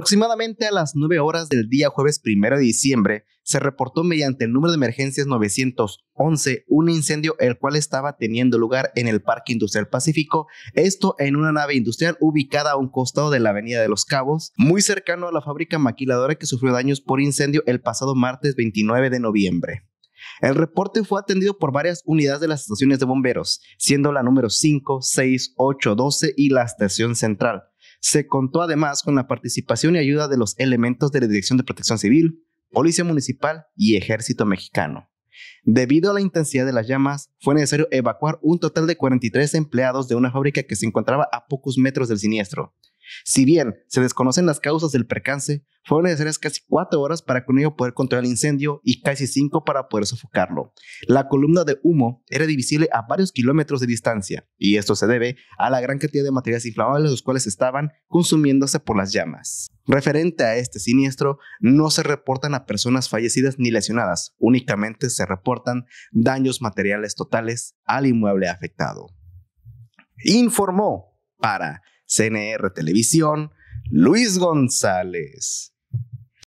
Aproximadamente a las 9 horas del día jueves 1 de diciembre, se reportó mediante el número de emergencias 911 un incendio el cual estaba teniendo lugar en el Parque Industrial Pacífico, esto en una nave industrial ubicada a un costado de la Avenida de los Cabos, muy cercano a la fábrica maquiladora que sufrió daños por incendio el pasado martes 29 de noviembre. El reporte fue atendido por varias unidades de las estaciones de bomberos, siendo la número 5, 6, 8, 12 y la estación central, se contó además con la participación y ayuda de los elementos de la Dirección de Protección Civil, Policía Municipal y Ejército Mexicano. Debido a la intensidad de las llamas, fue necesario evacuar un total de 43 empleados de una fábrica que se encontraba a pocos metros del siniestro. Si bien se desconocen las causas del percance, fueron necesarias casi cuatro horas para con ello poder controlar el incendio y casi cinco para poder sofocarlo. La columna de humo era divisible a varios kilómetros de distancia, y esto se debe a la gran cantidad de materiales inflamables los cuales estaban consumiéndose por las llamas. Referente a este siniestro, no se reportan a personas fallecidas ni lesionadas, únicamente se reportan daños materiales totales al inmueble afectado. Informó para CNR Televisión, Luis González.